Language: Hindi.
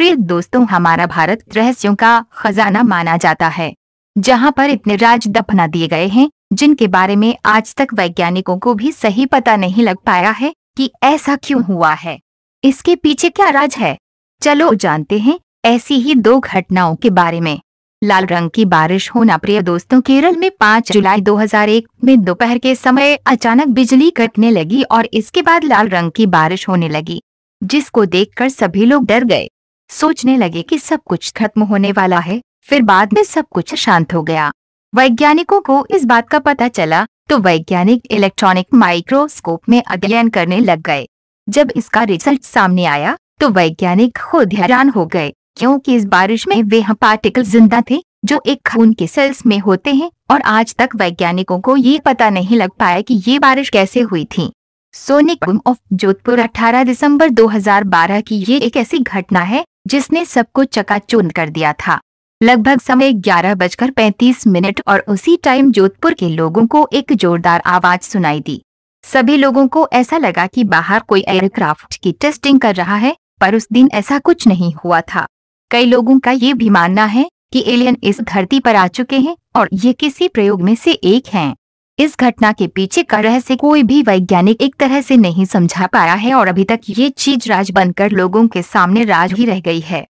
प्रिय दोस्तों हमारा भारत रहस्यों का खजाना माना जाता है जहाँ पर इतने राज दफना दिए गए हैं जिनके बारे में आज तक वैज्ञानिकों को भी सही पता नहीं लग पाया है कि ऐसा क्यों हुआ है इसके पीछे क्या राज है चलो जानते हैं ऐसी ही दो घटनाओं के बारे में लाल रंग की बारिश होना प्रिय दोस्तों केरल में 5 जुलाई 2001 में दोपहर के समय अचानक बिजली कटने लगी और इसके बाद लाल रंग की बारिश होने लगी जिसको देखकर सभी लोग डर गए सोचने लगे कि सब कुछ खत्म होने वाला है फिर बाद में सब कुछ शांत हो गया वैज्ञानिकों को इस बात का पता चला तो वैज्ञानिक इलेक्ट्रॉनिक माइक्रोस्कोप में अध्ययन करने लग गए जब इसका रिजल्ट सामने आया तो वैज्ञानिक खुद हैरान हो गए क्योंकि इस बारिश में वे हाँ पार्टिकल जिंदा थे जो एक खून के सेल्स में होते हैं और आज तक वैज्ञानिकों को ये पता नहीं लग पाया कि ये बारिश कैसे हुई थी सोनिक ऑफ जोधपुर 18 दिसंबर 2012 की ये एक ऐसी घटना है जिसने सबको चकाचून कर दिया था लगभग समय ग्यारह बजकर पैंतीस मिनट और उसी टाइम जोधपुर के लोगों को एक जोरदार आवाज सुनाई दी सभी लोगों को ऐसा लगा कि बाहर कोई एयरक्राफ्ट की टेस्टिंग कर रहा है पर उस दिन ऐसा कुछ नहीं हुआ था कई लोगों का ये भी मानना है कि एलियन इस धरती पर आ चुके हैं और ये किसी प्रयोग में से एक हैं। इस घटना के पीछे का रहस्य कोई भी वैज्ञानिक एक तरह से नहीं समझा पाया है और अभी तक ये चीज राज बनकर लोगों के सामने राज ही रह गई है